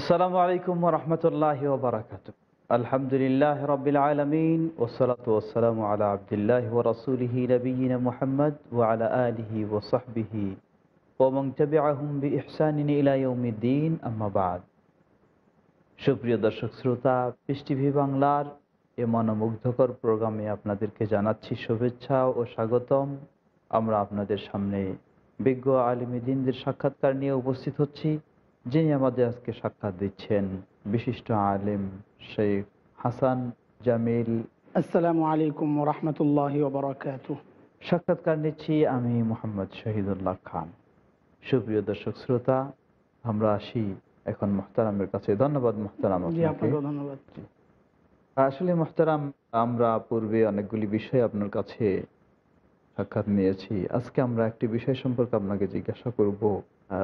আসসালামু আলাইকুম রহমতুল্লাহ বারাকাত আলহামদুলিল্লাহ রবিল আলমিন ওসলাত ওসালাম আলা রসুলহি মোহাম্মদ ও আলা আলহি ও সাহবিহি ওমং সুপ্রিয় দর্শক শ্রোতা পিস টিভি বাংলার এ মনোমুগ্ধকর প্রোগ্রামে আপনাদেরকে জানাচ্ছি শুভেচ্ছা ও স্বাগতম আমরা আপনাদের সামনে বিজ্ঞ আলিমী সাক্ষাৎকার নিয়ে উপস্থিত হচ্ছি যিনি আমাদের আজকে সাক্ষাৎ দিচ্ছেন বিশিষ্ট আলেম শেখ হাসান জামিল আসসালামু আলাইকুম রহমতুল্লাহ সাক্ষাৎকার নিচ্ছি আমি মোহাম্মদ শহীদুল্লাহ খান সুপ্রিয় দর্শক শ্রোতা আমরা আসি এখন মোহতারামের কাছে ধন্যবাদ মোহতারাম আসলে মোহতারাম আমরা পূর্বে অনেকগুলি বিষয় আপনার কাছে সাক্ষাৎ নিয়েছি আজকে আমরা একটি বিষয় সম্পর্কে আপনাকে জিজ্ঞাসা করব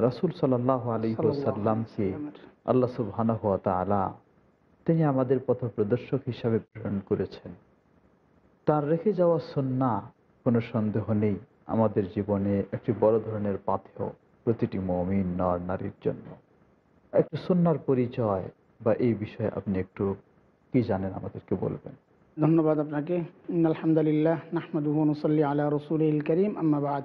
রসুল সাল আলী সাল্লামকে আল্লাহ সুবহানা হুয়া তালা তিনি আমাদের পথ প্রদর্শক হিসাবে প্রেরণ করেছেন তার রেখে যাওয়া সন্না কোনো সন্দেহ নেই আমাদের জীবনে একটি বড় ধরনের পাথেও প্রতিটি মমিন নর নারীর জন্য একটু সন্ন্যার পরিচয় বা এই বিষয়ে আপনি একটু কি জানেন আমাদেরকে বলবেন ধন্যবাদ আপনাকে আলহামদুলিল্লাহ আলা রসুল করিম আম্মাবাদ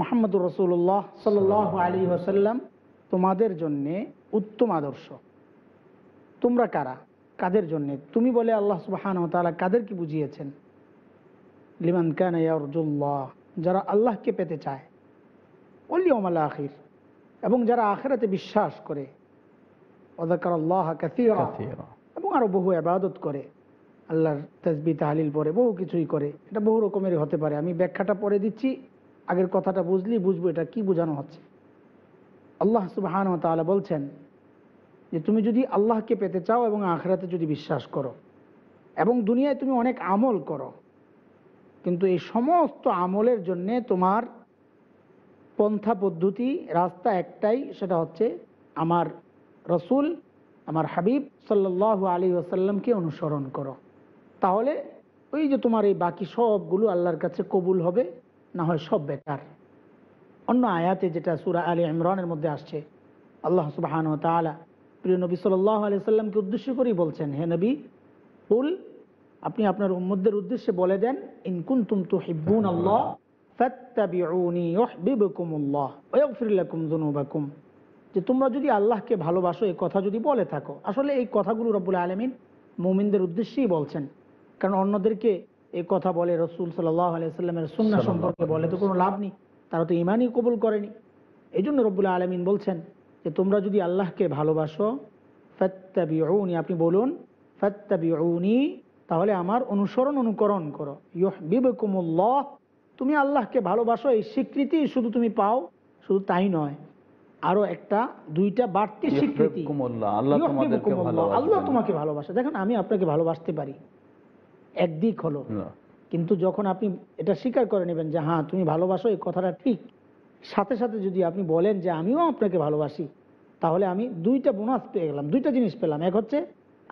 মোহাম্মদুর রসুল্লাহ সাল আলী ওসাল্লাম তোমাদের জন্যে উত্তম আদর্শ তোমরা কারা কাদের জন্যে তুমি বলে আল্লাহ সুবাহান তালা কাদেরকে বুঝিয়েছেন লিমান কানজুল্লাহ যারা আল্লাহকে পেতে চায় অলি অমালা আখির এবং যারা আখেরাতে বিশ্বাস করে অদাকার আল্লাহ এবং আরও বহু আবাদত করে আল্লাহর তসবি তাহালিল পরে বহু কিছুই করে এটা বহু রকমের হতে পারে আমি ব্যাখ্যাটা পরে দিচ্ছি আগের কথাটা বুঝলি বুঝবো এটা কি বোঝানো হচ্ছে আল্লাহ সুবাহান তালা বলছেন যে তুমি যদি আল্লাহকে পেতে চাও এবং আখরাতে যদি বিশ্বাস করো এবং দুনিয়ায় তুমি অনেক আমল করো কিন্তু এই সমস্ত আমলের জন্যে তোমার পন্থা পদ্ধতি রাস্তা একটাই সেটা হচ্ছে আমার রসুল আমার হাবিব সাল্লাহ আলী ওসাল্লামকে অনুসরণ করো তাহলে ওই যে তোমার এই বাকি সবগুলো আল্লাহর কাছে কবুল হবে না হয় সব বেকার অন্য আয়াতে যেটা সুরা আলী ইমরানের মধ্যে আসছে আল্লাহ সুবাহান তালা প্রিয় নবী সাল্লাহ আলি সাল্লামকে উদ্দেশ্য করেই বলছেন হে নবী উল আপনি আপনার উম্মদের উদ্দেশ্যে বলে দেন ইনকুন তুম তু হিব্বুন আল্লাহ যে তোমরা যদি আল্লাহকে ভালোবাসো এই কথা যদি বলে থাকো আসলে এই কথাগুলো রব্বুল আলমিন মুমিনদের উদ্দেশ্যেই বলছেন কারণ অন্যদেরকে এ কথা বলে রসুল সাল্লামের সুন্না সম্পর্কে বলে তো কোনো লাভ নেই তারা তো ইমানই কবুল করেনি এই জন্য রব্বুল্লা আলমিন বলছেন যে তোমরা যদি আল্লাহকে ভালোবাসো ফত্তাবিউনি আপনি বলুন ফত্তাবিউনি তাহলে আমার অনুসরণ অনুকরণ করো ইহ ইহবিবকুমুল্লাহ তুমি আল্লাহকে ভালোবাসো এই স্বীকৃতি শুধু তুমি পাও শুধু তাই নয় আরো একটা দুইটা বাড়তি স্বীকৃতি আল্লাহ তোমাকে ভালোবাসে দেখেন আমি আপনাকে ভালোবাসতে পারি একদিক হলো কিন্তু যখন আপনি এটা স্বীকার করে নেবেন যে হ্যাঁ তুমি ভালোবাসো এই কথাটা ঠিক সাথে সাথে যদি আপনি বলেন যে আমিও আপনাকে ভালোবাসি তাহলে আমি দুইটা বোনাস পেয়ে গেলাম দুইটা জিনিস পেলাম এক হচ্ছে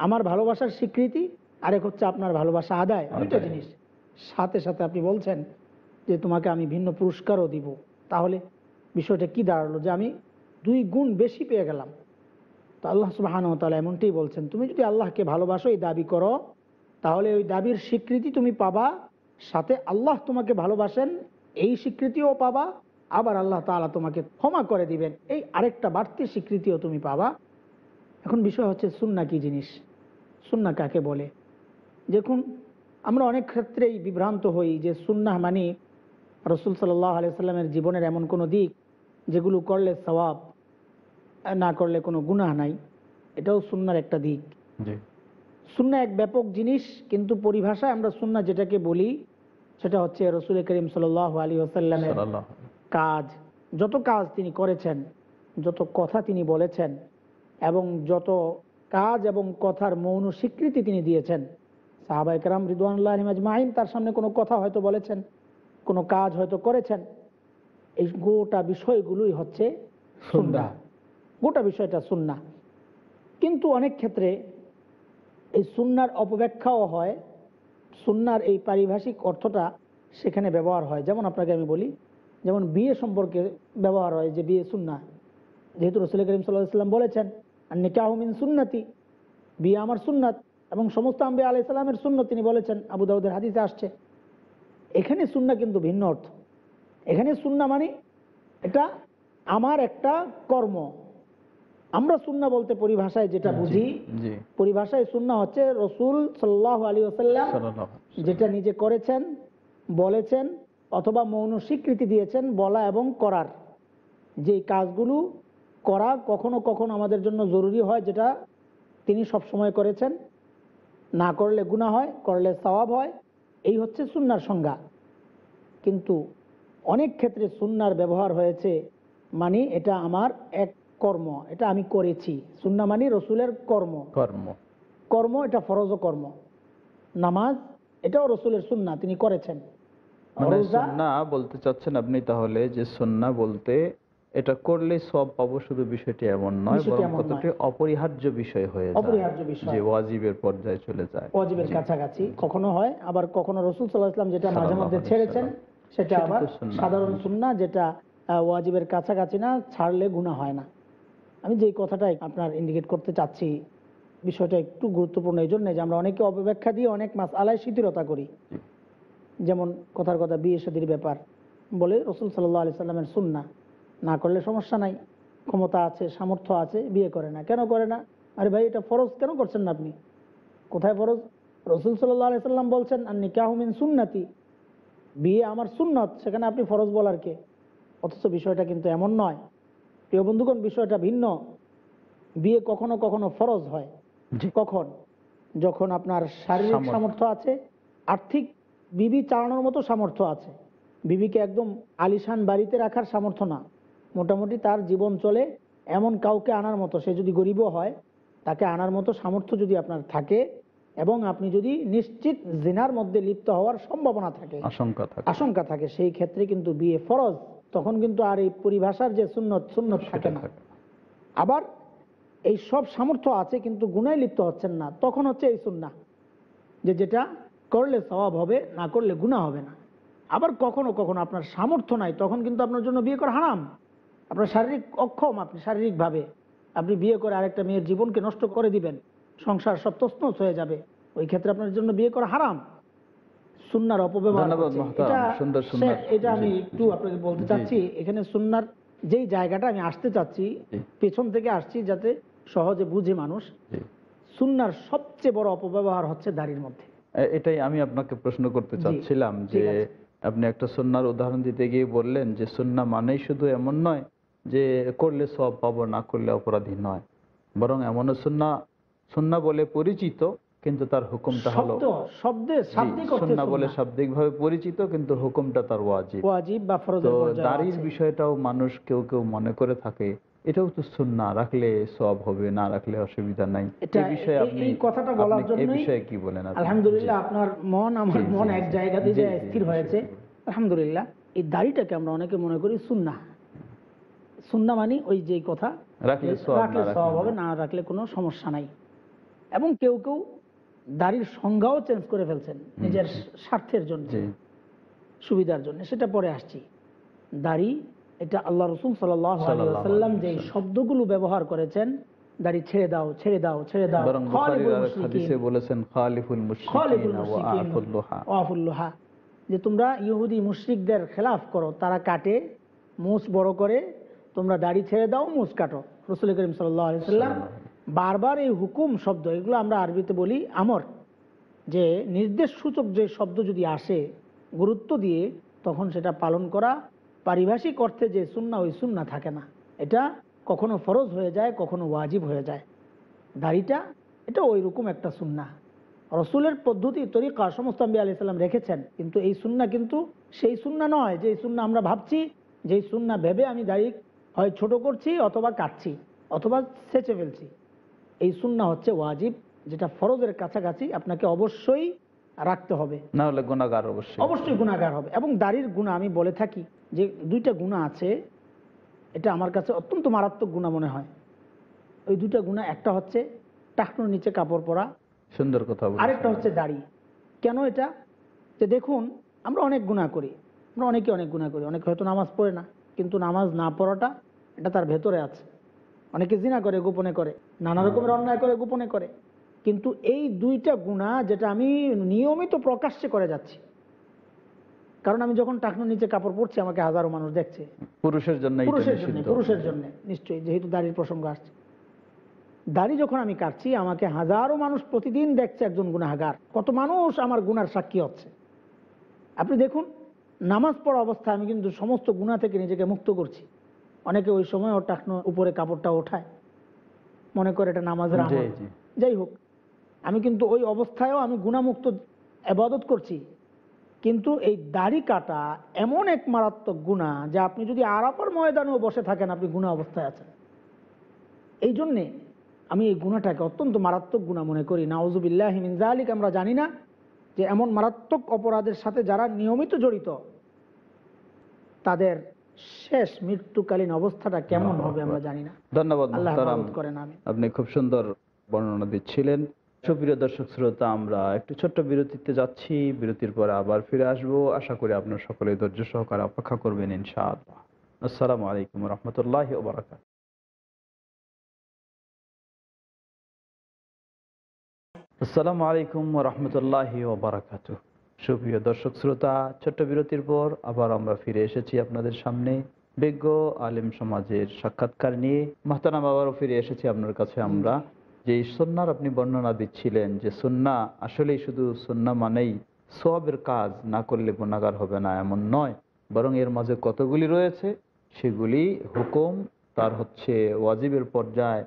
আমার ভালোবাসার স্বীকৃতি আর এক হচ্ছে আপনার ভালোবাসা আদায় দুইটা জিনিস সাথে সাথে আপনি বলছেন যে তোমাকে আমি ভিন্ন পুরস্কারও দিব তাহলে বিষয়টা কি দাঁড়ালো যে আমি দুই গুণ বেশি পেয়ে গেলাম তো আল্লাহ সুবাহ তালা এমনটাই বলছেন তুমি যদি আল্লাহকে ভালোবাসো এই দাবি করো তাহলে ওই দাবির স্বীকৃতি তুমি পাবা সাথে আল্লাহ তোমাকে ভালোবাসেন এই স্বীকৃতিও পাবা আবার আল্লাহ তালা তোমাকে ক্ষমা করে দিবেন এই আরেকটা বাড়তি স্বীকৃতিও তুমি পাবা এখন বিষয় হচ্ছে সুন্না কি জিনিস সুন্না কাকে বলে দেখুন আমরা অনেক ক্ষেত্রেই বিভ্রান্ত হই যে সুন্না মানে রসুল সাল্লাহ আলিয়াল্লামের জীবনের এমন কোনো দিক যেগুলো করলে সবাব না করলে কোনো গুনাহ নাই এটাও সুন্নার একটা দিক সুন্না এক ব্যাপক জিনিস কিন্তু পরিভাষায় আমরা সুন্না যেটাকে বলি সেটা হচ্ছে রসুল করিম সাল আলী আসাল্লামের কাজ যত কাজ তিনি করেছেন যত কথা তিনি বলেছেন এবং যত কাজ এবং কথার মৌন স্বীকৃতি তিনি দিয়েছেন সাহাবা একরাম রিদুয়ানুল্লাহ মাহিম তার সামনে কোনো কথা হয়তো বলেছেন কোনো কাজ হয়তো করেছেন এই গোটা বিষয়গুলোই হচ্ছে সুন্না গোটা বিষয়টা সুন্না কিন্তু অনেক ক্ষেত্রে এই সুন্নার অপব্যাখ্যাও হয় সুন্নার এই পারিভাষিক অর্থটা সেখানে ব্যবহার হয় যেমন আপনাকে আমি বলি যেমন বিয়ে সম্পর্কে ব্যবহার হয় যে বিয়ে সুন্না যেহেতু রসুল করিম সাল্লাম বলেছেন আর নিকাহমিন সুন্নাতি বিয়ে আমার সুন্নাত এবং সমস্ত আম্বি আলাইসাল্লামের শূন্য তিনি বলেছেন আবু দাউদের হাদিসে আসছে এখানে সুন্না কিন্তু ভিন্ন অর্থ এখানে সুন্না মানে এটা আমার একটা কর্ম আমরা সুন্না বলতে পরিভাষায় যেটা বুঝি পরিভাষায় সুন্না হচ্ছে রসুল সাল্লাহ আলী আসাল্লাম যেটা নিজে করেছেন বলেছেন অথবা মৌন স্বীকৃতি দিয়েছেন বলা এবং করার যে কাজগুলো করা কখনো কখনো আমাদের জন্য জরুরি হয় যেটা তিনি সবসময় করেছেন না করলে গুণা হয় করলে সওয়াব হয় এই হচ্ছে সুন্নার সংজ্ঞা কিন্তু অনেক ক্ষেত্রে সুন্নার ব্যবহার হয়েছে মানে এটা আমার এক কর্ম এটা আমি করেছি সুন্না মানি রসুলের কর্ম কর্ম কর্ম এটা ফরজ কর্ম নামাজ এটাও রসুলের সুন্না তিনি করেছেন মানে না বলতে চাচ্ছেন আপনি তাহলে যে সুন্না বলতে এটা করলে সব পাবো শুধু বিষয়টি এমন নয় অপরিহার্য বিষয় হয়ে যে ওয়াজিবের পর্যায়ে চলে যায় ওয়াজিবের কাছাকাছি কখনো হয় আবার কখনো যেটা মাঝে মধ্যে ছেড়েছেন সেটা আবার সাধারণ সুন্না যেটা ওয়াজিবের কাছাকাছি না ছাড়লে গুণা হয় না আমি যে কথাটাই আপনার ইন্ডিকেট করতে চাচ্ছি বিষয়টা একটু গুরুত্বপূর্ণ এই জন্যে যে আমরা অনেকে অপব্যাখ্যা দিয়ে অনেক মাস আলায় শিথিলতা করি যেমন কথার কথা বিয়ে সাদির ব্যাপার বলে রসুল সাল্লাহ আলি সাল্লামের সুন্না না করলে সমস্যা নাই ক্ষমতা আছে সামর্থ্য আছে বিয়ে করে না কেন করে না আরে ভাই এটা ফরজ কেন করছেন না আপনি কোথায় ফরজ রসুল সাল্লাহ আলি সাল্লাম বলছেন আর নিকাহমিন সুন্নাতি বিয়ে আমার সুন্নত সেখানে আপনি ফরজ বলার কে অথচ বিষয়টা কিন্তু এমন নয় প্রিয় বন্ধুগণ বিষয়টা ভিন্ন বিয়ে কখনো কখনো ফরজ হয় কখন যখন আপনার শারীরিক সামর্থ্য আছে আর্থিক বিবি চালানোর মতো সামর্থ্য আছে বিবিকে একদম আলিশান বাড়িতে রাখার সামর্থ্য না মোটামুটি তার জীবন চলে এমন কাউকে আনার মতো সে যদি গরিবও হয় তাকে আনার মতো সামর্থ্য যদি আপনার থাকে এবং আপনি যদি নিশ্চিত জেনার মধ্যে লিপ্ত হওয়ার সম্ভাবনা থাকে আশঙ্কা থাকে সেই ক্ষেত্রে কিন্তু বিয়ে ফরজ তখন কিন্তু আর এই পরিভাষার যে সুন্নত সুন্নত থাকে না আবার এই সব সামর্থ্য আছে কিন্তু গুণায় লিপ্ত হচ্ছেন না তখন হচ্ছে এই সুন্না যে যেটা করলে স্বভাব হবে না করলে গুণা হবে না আবার কখনো কখনো আপনার সামর্থ্য নাই তখন কিন্তু আপনার জন্য বিয়ে করা হারাম আপনার শারীরিক অক্ষম আপনি শারীরিকভাবে আপনি বিয়ে করে আরেকটা মেয়ের জীবনকে নষ্ট করে দিবেন সংসার সব তসনস হয়ে যাবে ওই ক্ষেত্রে আপনার জন্য বিয়ে করা হারাম সুন্নার অপব্যবহার এটা আমি একটু আপনাকে বলতে চাচ্ছি এখানে সুন্নার যেই জায়গাটা আমি আসতে চাচ্ছি পেছন থেকে আসছি যাতে সহজে বুঝে মানুষ সুন্নার সবচেয়ে বড় অপব্যবহার হচ্ছে দাড়ির মধ্যে এটাই আমি আপনাকে প্রশ্ন করতে চাচ্ছিলাম যে আপনি একটা সুন্নার উদাহরণ দিতে গিয়ে বললেন যে সুন্না মানেই শুধু এমন নয় যে করলে সব পাবো না করলে অপরাধী নয় বরং এমনও সুন্না সুন্না বলে পরিচিত কিন্তু তার হুকুমটা হলো শব্দে শাব্দিক সুন্নাহ বলে ভাবে পরিচিত কিন্তু হুকুমটা তার ওয়াজিব ওয়াজিব বা ফরজের পর্যায়ে দাড়ির বিষয়টাও মানুষ কেউ কেউ মনে করে থাকে এটাও তো সুন্নাহ রাখলে সওয়াব হবে না রাখলে অসুবিধা নাই এই বিষয়ে আপনি এই কথাটা বলার জন্য এই বিষয়ে কি বলেন আলহামদুলিল্লাহ আপনার মন আমার মন এক জায়গাতে যে স্থির হয়েছে আলহামদুলিল্লাহ এই দাড়িটাকে আমরা অনেকে মনে করি সুন্নাহ সুন্নাহ মানে ওই যে কথা রাখলে সওয়াব হবে না রাখলে কোনো সমস্যা নাই এবং কেউ কেউ দাড়ির সংজ্ঞাও চেঞ্জ করে ফেলছেন নিজের স্বার্থের জন্য সুবিধার জন্য সেটা পরে আসছি দাড়ি এটা আল্লাহ রসুল সাল্লাম যে শব্দগুলো ব্যবহার করেছেন দাড়ি ছেড়ে দাও ছেড়ে দাও ছেড়ে দাও যে তোমরা ইহুদি মুশরিকদের খেলাফ করো তারা কাটে মুস বড় করে তোমরা দাড়ি ছেড়ে দাও মুস কাটো রসুল করিম সাল্লাম বারবার এই হুকুম শব্দ এগুলো আমরা আরবিতে বলি আমর যে নির্দেশ সূচক যে শব্দ যদি আসে গুরুত্ব দিয়ে তখন সেটা পালন করা পারিভাষিক অর্থে যে সুন্না ওই সুন্না থাকে না এটা কখনো ফরজ হয়ে যায় কখনো ওয়াজিব হয়ে যায় দাড়িটা এটা ওই রকম একটা সুন্না রসুলের পদ্ধতি তরিকা সমস্ত আম্বি আলি সাল্লাম রেখেছেন কিন্তু এই সুন্না কিন্তু সেই সুন্না নয় যে সুন্না আমরা ভাবছি যে সুন্না ভেবে আমি দাড়ি হয় ছোট করছি অথবা কাটছি অথবা সেচে ফেলছি এই সুন্না হচ্ছে ওয়াজিব যেটা ফরজের কাছাকাছি আপনাকে অবশ্যই রাখতে হবে না হলে গুণাগার অবশ্যই অবশ্যই গুণাগার হবে এবং দাড়ির গুণা আমি বলে থাকি যে দুইটা গুণা আছে এটা আমার কাছে অত্যন্ত মারাত্মক গুণা মনে হয় ওই দুইটা গুণা একটা হচ্ছে টাকনোর নিচে কাপড় পরা সুন্দর কথা আরেকটা হচ্ছে দাড়ি কেন এটা যে দেখুন আমরা অনেক গুণা করি আমরা অনেকে অনেক গুণা করি অনেক হয়তো নামাজ পড়ে না কিন্তু নামাজ না পড়াটা এটা তার ভেতরে আছে অনেকে জিনা করে গোপনে করে নানা হ্যাঁ। রকমের অন্যায় করে গোপনে করে কিন্তু এই দুইটা গুণা যেটা আমি নিয়মিত প্রকাশ্যে করে যাচ্ছি কারণ আমি যখন টাকনোর নিচে কাপড় পরছি আমাকে হাজারো মানুষ দেখছে পুরুষের জন্য পুরুষের জন্য পুরুষের জন্য নিশ্চয়ই যেহেতু দাড়ির প্রসঙ্গ আসছে দাড়ি যখন আমি কাটছি আমাকে হাজারো মানুষ প্রতিদিন দেখছে একজন গুণাহাগার কত মানুষ আমার গুনার সাক্ষী হচ্ছে আপনি দেখুন নামাজ পড়া অবস্থায় আমি কিন্তু সমস্ত গুণা থেকে নিজেকে মুক্ত করছি অনেকে ওই সময় ওর টাকনো উপরে কাপড়টা ওঠায় মনে করে এটা নামাজের আমল যাই হোক আমি কিন্তু ওই অবস্থায়ও আমি গুণামুক্ত আবাদত করছি কিন্তু এই দাড়ি কাটা এমন এক মারাত্মক গুণা যে আপনি যদি আরাপার ময়দানেও বসে থাকেন আপনি গুণা অবস্থায় আছেন এই জন্যে আমি এই গুণাটাকে অত্যন্ত মারাত্মক গুণা মনে করি নাওজুবিল্লাহ মিনজালিক আমরা জানি না যে এমন মারাত্মক অপরাধের সাথে যারা নিয়মিত জড়িত তাদের শেষ মৃত্যুকালীন অবস্থাটা কেমন হবে আমরা জানি না ধন্যবাদ আপনি খুব সুন্দর বর্ণনা দিচ্ছিলেন সুপ্রিয় দর্শক শ্রোতা আমরা একটু ছোট্ট বিরতিতে যাচ্ছি বিরতির পরে আবার ফিরে আসব আশা করি আপনার সকলে ধৈর্য সহকারে অপেক্ষা করবেন ইনশাআল্লাহ আসসালামু আলাইকুম রহমতুল্লাহ ওবরাকাত আসসালামু আলাইকুম রহমতুল্লাহ ওবরাকাতুহ সুপ্রিয় দর্শক শ্রোতা ছোট্ট বিরতির পর আবার আমরা ফিরে এসেছি আপনাদের সামনে বিজ্ঞ আলিম সমাজের সাক্ষাৎকার নিয়ে মাহতানাম আবারও ফিরে এসেছি আপনার কাছে আমরা যে সন্ন্যার আপনি বর্ণনা দিচ্ছিলেন যে সন্না আসলেই শুধু সন্না মানেই সবের কাজ না করলে গুণাগার হবে না এমন নয় বরং এর মাঝে কতগুলি রয়েছে সেগুলি হুকুম তার হচ্ছে ওয়াজিবের পর্যায়ে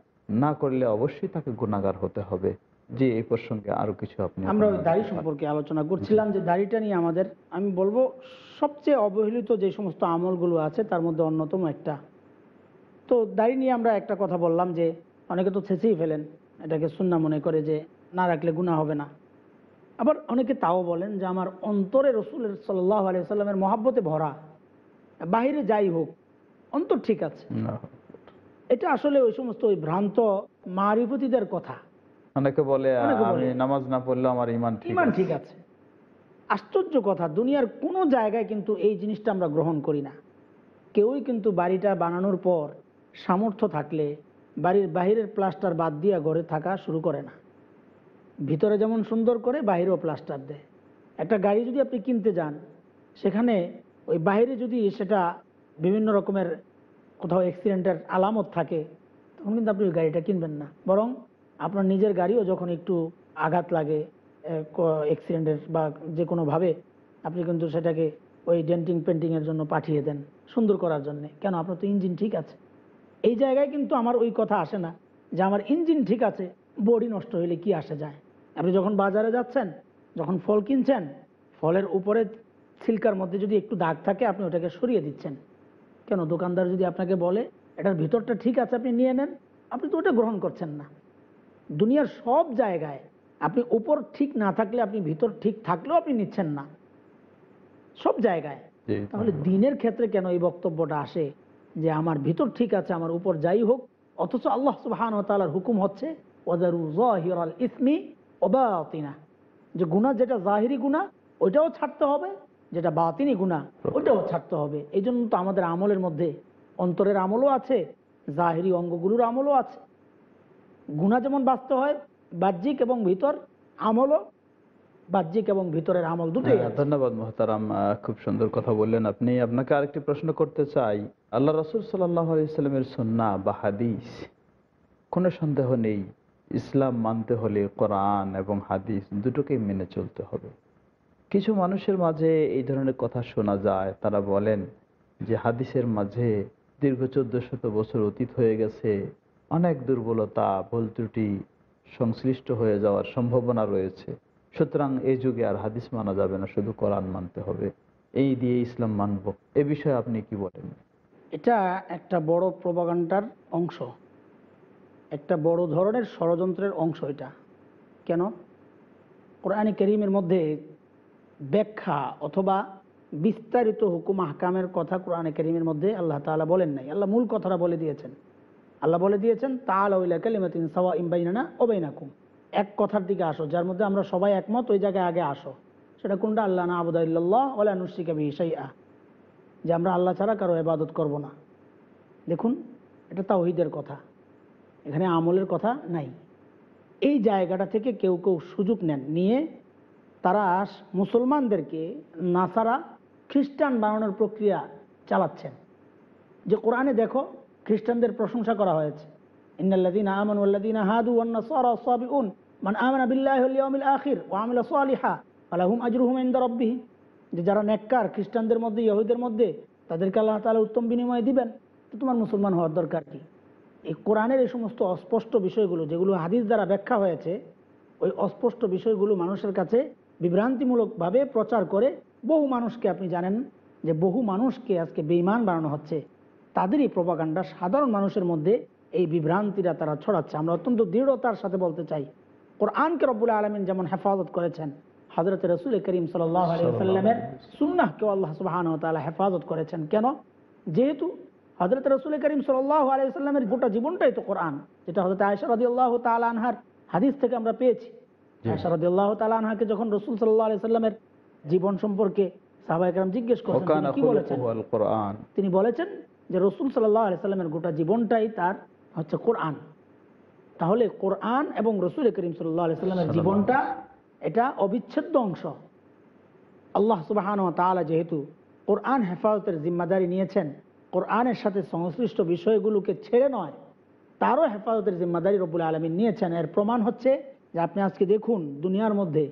না করলে অবশ্যই তাকে গুণাগার হতে হবে জি এই প্রসঙ্গে আরো কিছু আপনি আমরা ওই দাড়ি সম্পর্কে আলোচনা করছিলাম যে দাড়িটা নিয়ে আমাদের আমি বলবো সবচেয়ে অবহেলিত যে সমস্ত আমলগুলো আছে তার মধ্যে অন্যতম একটা তো দাড়ি নিয়ে আমরা একটা কথা বললাম যে অনেকে তো ছেঁচেই ফেলেন এটাকে সুন্না মনে করে যে না রাখলে গুণা হবে না আবার অনেকে তাও বলেন যে আমার অন্তরে রসুলের সাল্লাহ আলি সাল্লামের মহাব্বতে ভরা বাহিরে যাই হোক অন্তর ঠিক আছে এটা আসলে ওই সমস্ত ওই ভ্রান্ত মারিপতিদের কথা অনেকে বলে আমি নামাজ না পড়লে আমার ইমান ঠিক ইমান ঠিক আছে আশ্চর্য কথা দুনিয়ার কোনো জায়গায় কিন্তু এই জিনিসটা আমরা গ্রহণ করি না কেউই কিন্তু বাড়িটা বানানোর পর সামর্থ্য থাকলে বাড়ির বাহিরের প্লাস্টার বাদ দিয়ে ঘরে থাকা শুরু করে না ভিতরে যেমন সুন্দর করে বাহিরেও প্লাস্টার দেয় একটা গাড়ি যদি আপনি কিনতে যান সেখানে ওই বাহিরে যদি সেটা বিভিন্ন রকমের কোথাও অ্যাক্সিডেন্টের আলামত থাকে তখন কিন্তু আপনি ওই গাড়িটা কিনবেন না বরং আপনার নিজের গাড়িও যখন একটু আঘাত লাগে অ্যাক্সিডেন্টের বা যে কোনোভাবে আপনি কিন্তু সেটাকে ওই ডেন্টিং পেন্টিংয়ের জন্য পাঠিয়ে দেন সুন্দর করার জন্যে কেন আপনার তো ইঞ্জিন ঠিক আছে এই জায়গায় কিন্তু আমার ওই কথা আসে না যে আমার ইঞ্জিন ঠিক আছে বডি নষ্ট হইলে কি আসে যায় আপনি যখন বাজারে যাচ্ছেন যখন ফল কিনছেন ফলের উপরে ছিলকার মধ্যে যদি একটু দাগ থাকে আপনি ওটাকে সরিয়ে দিচ্ছেন কেন দোকানদার যদি আপনাকে বলে এটার ভিতরটা ঠিক আছে আপনি নিয়ে নেন আপনি তো ওটা গ্রহণ করছেন না দুনিয়ার সব জায়গায় আপনি উপর ঠিক না থাকলে আপনি ভিতর ঠিক থাকলেও আপনি নিচ্ছেন না সব জায়গায় তাহলে দিনের ক্ষেত্রে কেন এই বক্তব্যটা আসে যে আমার ভিতর ঠিক আছে আমার উপর যাই হোক অথচ আল্লাহ সুবাহান তালার হুকুম হচ্ছে ইসমি অবাতিনা যে গুণা যেটা জাহিরি গুণা ওইটাও ছাড়তে হবে যেটা বাতিনি গুণা ওইটাও ছাড়তে হবে এই তো আমাদের আমলের মধ্যে অন্তরের আমলও আছে জাহিরি অঙ্গগুলোর আমলও আছে গুণা যেমন বাস্তব হয় বাহ্যিক এবং ভিতর আমলও বাহ্যিক এবং ভিতরের আমল দুটোই হ্যাঁ, ধন্যবাদ মোহতারাম খুব সুন্দর কথা বললেন আপনি আপনাকে আরেকটি প্রশ্ন করতে চাই আল্লাহ রসুল সাল্লাহ ইসলামের সন্না বা হাদিস কোনো সন্দেহ নেই ইসলাম মানতে হলে কোরআন এবং হাদিস দুটোকেই মেনে চলতে হবে কিছু মানুষের মাঝে এই ধরনের কথা শোনা যায় তারা বলেন যে হাদিসের মাঝে দীর্ঘ চোদ্দ শত বছর অতীত হয়ে গেছে অনেক দুর্বলতা ভুল ত্রুটি সংশ্লিষ্ট হয়ে যাওয়ার সম্ভাবনা রয়েছে সুতরাং এই যুগে আর হাদিস মানা যাবে না শুধু কোরআন মানতে হবে এই দিয়ে ইসলাম মানব এ বিষয়ে আপনি কি বলেন এটা একটা বড় প্রবাগান্ডার অংশ একটা বড় ধরনের ষড়যন্ত্রের অংশ এটা কেন কোরআন করিমের মধ্যে ব্যাখ্যা অথবা বিস্তারিত হুকুম হাকামের কথা কোরআনে করিমের মধ্যে আল্লাহ তালা বলেন নাই আল্লাহ মূল কথাটা বলে দিয়েছেন আল্লাহ বলে দিয়েছেন তাল ওইলা এক কথার দিকে আসো যার মধ্যে আমরা সবাই একমত ওই জায়গায় আগে আসো সেটা কোনটা আল্লাহ না আবুদাইল্লাহ আহ যে আমরা আল্লাহ ছাড়া কারো এবাদত করব না দেখুন এটা তাওহিদের কথা এখানে আমলের কথা নাই এই জায়গাটা থেকে কেউ কেউ সুযোগ নেন নিয়ে তারা মুসলমানদেরকে নাসারা খ্রিস্টান বানানোর প্রক্রিয়া চালাচ্ছেন যে কোরআনে দেখো খ্রিস্টানদের প্রশংসা করা হয়েছে ইন্নাল্লাদিন আমন আল্লাদিন হাদু ওয়ান্না সরা সাবিউন মান আমানা বিল্লাহ ইয়াউমিল আখির ওয়া আমিলা সালিহা ফালাহুম আজরুহুম ইনদা রাব্বিহি যে যারা নেককার খ্রিস্টানদের মধ্যে ইহুদের মধ্যে তাদেরকে আল্লাহ তাআলা উত্তম বিনিময় দিবেন তো তোমার মুসলমান হওয়ার দরকার কি এই কোরআনের এই সমস্ত অস্পষ্ট বিষয়গুলো যেগুলো হাদিস দ্বারা ব্যাখ্যা হয়েছে ওই অস্পষ্ট বিষয়গুলো মানুষের কাছে বিভ্রান্তিমূলকভাবে প্রচার করে বহু মানুষকে আপনি জানেন যে বহু মানুষকে আজকে বেইমান বানানো হচ্ছে তাদের এই প্রভাকাণ্ডা সাধারণ মানুষের মধ্যে এই বিভ্রান্তিরা তারা ছড়াচ্ছে আমরা অত্যন্ত দৃঢ়তার সাথে বলতে চাই ওর আনকে রব্বুল আলমিন যেমন হেফাজত করেছেন হজরত রসুল করিম সাল্লামের সুন্নাহকে আল্লাহ সুবাহান তালা হেফাজত করেছেন কেন যেহেতু হজরত রসুল করিম সাল্লাহ গোটা জীবনটাই তো কোরআন যেটা হজরত আয়সা রদি আল্লাহ আনহার হাদিস থেকে আমরা পেয়েছি আয়সা রদি আল্লাহ আনহাকে যখন রসুল সাল্লাহ আলাইস্লামের জীবন সম্পর্কে সাহবাহাম জিজ্ঞেস করেছেন তিনি বলেছেন যে রসুল সাল্লাহ আলি সাল্লামের গোটা জীবনটাই তার হচ্ছে কোরআন তাহলে কোরআন এবং রসুল করিম সাল্লাহ আলি সাল্লামের জীবনটা এটা অবিচ্ছেদ্য অংশ আল্লাহ সুবাহান তালা যেহেতু কোরআন হেফাজতের জিম্মাদারি নিয়েছেন কোরআনের সাথে সংশ্লিষ্ট বিষয়গুলোকে ছেড়ে নয় তারও হেফাজতের জিম্মাদারি রবুল আলমিন নিয়েছেন এর প্রমাণ হচ্ছে যে আপনি আজকে দেখুন দুনিয়ার মধ্যে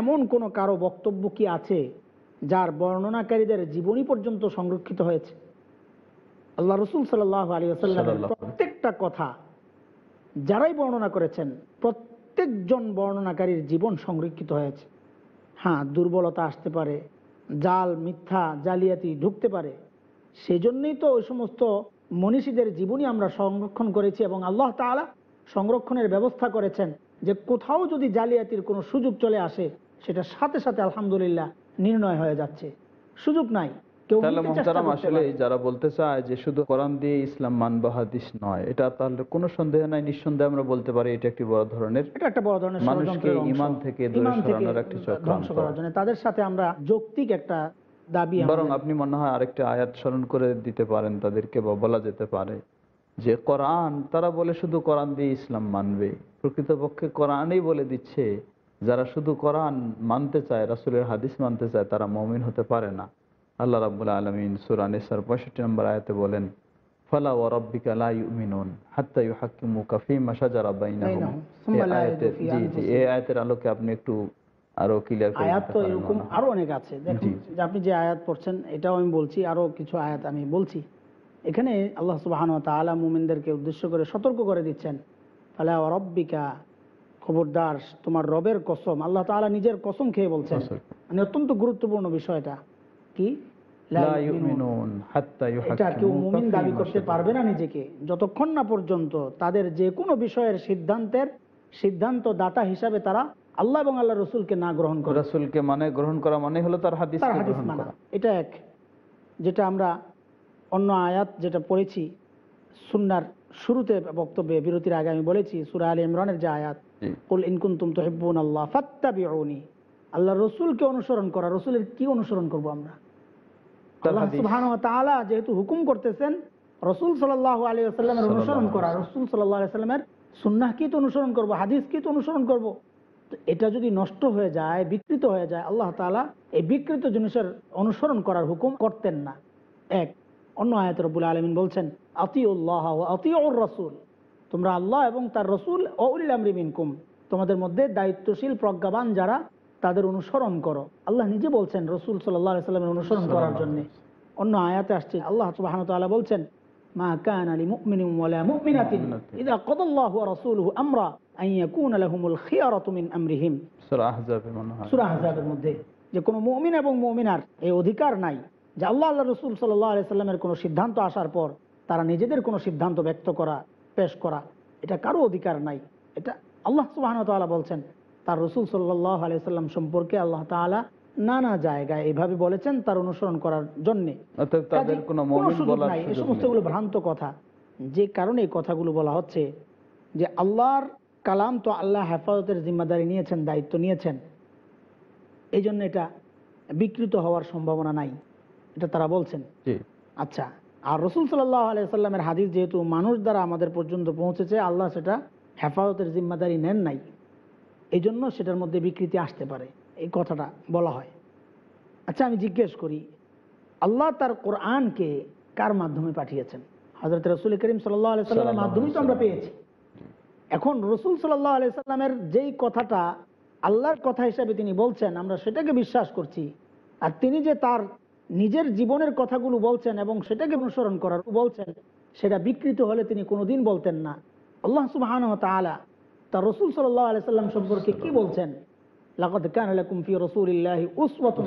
এমন কোনো কারো বক্তব্য কি আছে যার বর্ণনাকারীদের জীবনী পর্যন্ত সংরক্ষিত হয়েছে আল্লাহ রসুল সাল্লাহ আলী আসাল্লামের প্রত্যেকটা কথা যারাই বর্ণনা করেছেন প্রত্যেকজন বর্ণনাকারীর জীবন সংরক্ষিত হয়েছে হ্যাঁ দুর্বলতা আসতে পারে জাল মিথ্যা জালিয়াতি ঢুকতে পারে সেজন্যই তো ওই সমস্ত মনীষীদের জীবনই আমরা সংরক্ষণ করেছি এবং আল্লাহ তালা সংরক্ষণের ব্যবস্থা করেছেন যে কোথাও যদি জালিয়াতির কোনো সুযোগ চলে আসে সেটা সাথে সাথে আলহামদুলিল্লাহ নির্ণয় হয়ে যাচ্ছে সুযোগ নাই তাহলে মোহতারাম আসলে যারা বলতে চায় যে শুধু কোরআন দিয়ে ইসলাম মানবা হাদিস নয় এটা তাহলে কোন সন্দেহ নাই নিঃসন্দেহে আমরা বলতে পারি এটা একটি বড় ধরনের এটা একটা বড় ধরনের মানুষকে ইমান থেকে দূরে সরানোর একটি চক্রান্ত তাদের সাথে আমরা যৌক্তিক একটা দাবি বরং আপনি মনে হয় আরেকটা আয়াত স্মরণ করে দিতে পারেন তাদেরকে বা বলা যেতে পারে যে কোরআন তারা বলে শুধু কোরআন দিয়ে ইসলাম মানবে প্রকৃতপক্ষে কোরআনই বলে দিচ্ছে যারা শুধু কোরআন মানতে চায় রাসুলের হাদিস মানতে চায় তারা মমিন হতে পারে না আল্লাহ রাবুল আলমিন সুরানিসার পঁয়ষট্টি নম্বর আয়তে বলেন ফলা আলোকে আপনি একটু আরো ক্লিয়ার আয়াত তো এরকম আরো অনেক আছে দেখুন আপনি যে আয়াত পড়ছেন এটাও আমি বলছি আরো কিছু আয়াত আমি বলছি এখানে আল্লাহ সুবহান উদ্দেশ্য করে সতর্ক করে দিচ্ছেন ফালা ও খবরদার তোমার রবের কসম আল্লাহ তাআলা নিজের কসম খেয়ে বলছেন মানে অত্যন্ত গুরুত্বপূর্ণ বিষয়টা কি দাবি করতে পারবে না নিজেকে যতক্ষণ না পর্যন্ত তাদের যে কোনো বিষয়ের সিদ্ধান্তের সিদ্ধান্ত দাতা হিসাবে তারা আল্লাহ এবং আল্লাহ রসুলকে না গ্রহণ করে রসুলকে মানে গ্রহণ করা মানে হলো তার হাদিস এটা এক যেটা আমরা অন্য আয়াত যেটা পড়েছি সুন্নার শুরুতে বক্তব্যে বিরতির আগে আমি বলেছি সুরা আলী ইমরানের যে আয়াত কুল ইনকুন তুম তো হেব্বুন আল্লাহ ফাত্তাবি আল্লাহ রসুলকে অনুসরণ করা রসুলের কি অনুসরণ করব আমরা যেহেতু হুকুম করতেছেন রসুল অনুসরণ করা রসুল কি তো অনুসরণ করবো হাদিস কি তো অনুসরণ করবো এটা যদি নষ্ট হয়ে যায় বিকৃত হয়ে যায় আল্লাহ তালা এই বিকৃত জিনিসের অনুসরণ করার হুকুম করতেন না এক অন্য আয়াত রবুল আলমিন বলছেন আতিউল্লাহ আতিউর রসুল তোমরা আল্লাহ এবং তার রসুল অউল আমরিমিনকুম তোমাদের মধ্যে দায়িত্বশীল প্রজ্ঞাবান যারা তাদের অনুসরণ করো আল্লাহ নিজে বলছেন রসুল সাল্লামের অনুসরণ করার জন্য অন্য আয়াতে আসছে আল্লাহ সুবাহ বলছেন যে এবং এই অধিকার নাই যে আল্লাহ আল্লাহ কোনো সিদ্ধান্ত আসার পর তারা নিজেদের কোনো সিদ্ধান্ত ব্যক্ত করা পেশ করা এটা কারো অধিকার নাই এটা আল্লাহ সুবাহন বলছেন তার রসুল সাল্লাহ আলি সাল্লাম সম্পর্কে আল্লাহ তালা নানা জায়গায় এভাবে বলেছেন তার অনুসরণ করার জন্যে সমস্তগুলো ভ্রান্ত কথা যে কারণে এই কথাগুলো বলা হচ্ছে যে আল্লাহর কালাম তো আল্লাহ হেফাজতের জিম্মাদারি নিয়েছেন দায়িত্ব নিয়েছেন এই জন্য এটা বিকৃত হওয়ার সম্ভাবনা নাই এটা তারা বলছেন আচ্ছা আর রসুল সাল্লাহ আলাইসাল্লামের হাদিস যেহেতু মানুষ দ্বারা আমাদের পর্যন্ত পৌঁছেছে আল্লাহ সেটা হেফাজতের জিম্মাদারি নেন নাই এই জন্য সেটার মধ্যে বিকৃতি আসতে পারে এই কথাটা বলা হয় আচ্ছা আমি জিজ্ঞেস করি আল্লাহ তার কোরআনকে কার মাধ্যমে পাঠিয়েছেন হজরত রসুল করিম সাল্লাহ সাল্লামের মাধ্যমেই তো আমরা পেয়েছি এখন রসুল সাল্লাহ আলাইসাল্লামের যেই কথাটা আল্লাহর কথা হিসাবে তিনি বলছেন আমরা সেটাকে বিশ্বাস করছি আর তিনি যে তার নিজের জীবনের কথাগুলো বলছেন এবং সেটাকে অনুসরণ করার বলছেন সেটা বিকৃত হলে তিনি কোনোদিন বলতেন না আল্লাহ সুবাহ তা রসুল সাল্লাহ আলাইসাল্লাম সম্পর্কে কি বলছেন কান ফি উসওয়াতুন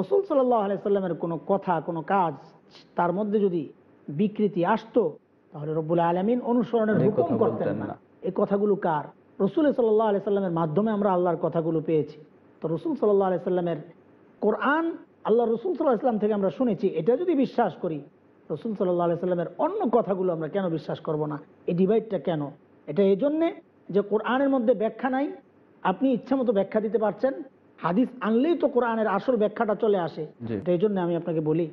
রাসূল সাল্লাল্লাহু আলাইহি সাল্লামের কোনো কথা কোনো কাজ তার মধ্যে যদি বিকৃতি আসতো তাহলে রব্বুল আলামিন অনুসরণের হুকুম করতেন না এই কথাগুলো কার সাল্লামের মাধ্যমে আমরা আল্লাহর কথাগুলো পেয়েছি তো রসুল সাল্লাহ আলি সাল্লামের কোরআন আল্লাহ রসুল সাল্লাহ থেকে আমরা শুনেছি এটা যদি বিশ্বাস করি রসুল সাল্লাহ আলি সাল্লামের অন্য কথাগুলো আমরা কেন বিশ্বাস করব না এই ডিভাইডটা কেন এটা এই জন্যে যে কোরআনের মধ্যে ব্যাখ্যা নাই আপনি ইচ্ছা মতো ব্যাখ্যা দিতে পারছেন হাদিস আনলেই তো কোরআনের আসল ব্যাখ্যাটা চলে আসে এই জন্য আমি আপনাকে বলি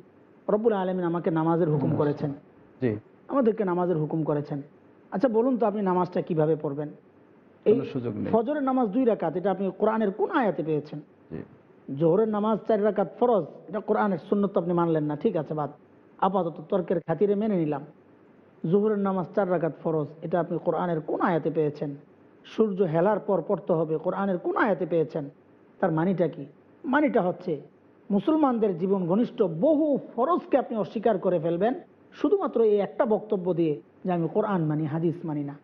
রব্বুল আলমিন আমাকে নামাজের হুকুম করেছেন আমাদেরকে নামাজের হুকুম করেছেন আচ্ছা বলুন তো আপনি নামাজটা কিভাবে পড়বেন এই ফজরের নামাজ দুই রাকাত এটা আপনি কোরআনের কোন আয়াতে পেয়েছেন জোহরের নামাজ চার রাকাত ফরজ এটা কোরআনের শূন্য তো আপনি মানলেন না ঠিক আছে বাদ আপাতত তর্কের খাতিরে মেনে নিলাম জোহরের নামাজ চার রাগাত ফরজ এটা আপনি কোরআনের কোন আয়াতে পেয়েছেন সূর্য হেলার পর পড়তে হবে কোরআনের কোন আয়াতে পেয়েছেন তার মানিটা কি মানিটা হচ্ছে মুসলমানদের জীবন ঘনিষ্ঠ বহু ফরজকে আপনি অস্বীকার করে ফেলবেন শুধুমাত্র এই একটা বক্তব্য দিয়ে যে আমি কোরআন মানি হাদিস মানি না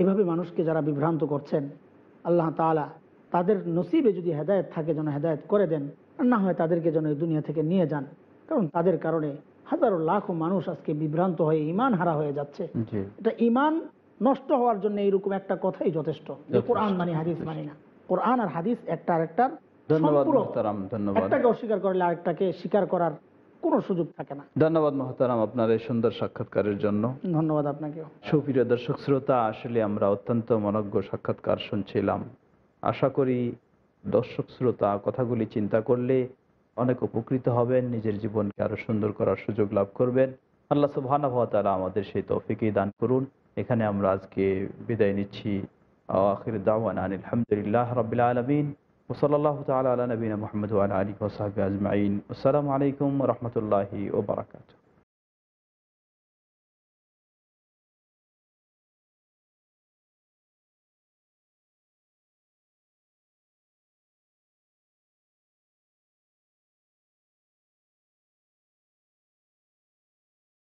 এভাবে মানুষকে যারা বিভ্রান্ত করছেন আল্লাহ তালা তাদের নসিবে যদি হেদায়ত থাকে যেন হেদায়ত করে দেন না হয় তাদেরকে যেন এই দুনিয়া থেকে নিয়ে যান কারণ তাদের কারণে হাজারো লাখো মানুষ আজকে বিভ্রান্ত হয়ে ইমান হারা হয়ে যাচ্ছে এটা ইমান নষ্ট হওয়ার জন্য এইরকম একটা কথাই যথেষ্ট কোরআন মানে হাদিস মানে না কোরআন আর হাদিস একটা আর স্বীকার করার কোনো সুযোগ থাকে না ধন্যবাদ আপনার সুন্দর সাক্ষাৎকারের জন্য ধন্যবাদ দর্শক শ্রোতা আসলে আমরা অত্যন্ত সাক্ষাৎকার শুনছিলাম আশা করি দর্শক কথাগুলি চিন্তা করলে অনেক উপকৃত হবেন নিজের জীবনকে আরো সুন্দর করার সুযোগ লাভ করবেন আল্লাহ সুবাহানা ভাতালা আমাদের সেই তফিকেই দান করুন এখানে আমরা আজকে বিদায় নিচ্ছি আখির দাওয়ান আলহামদুলিল্লাহ রবিল আলমিন ওসলাল্লাহ তালা আলা নবীন মোহাম্মদ আলী ওসাহ আজমাইন আসসালামু আলাইকুম রহমতুল্লাহি ওবরাকাতু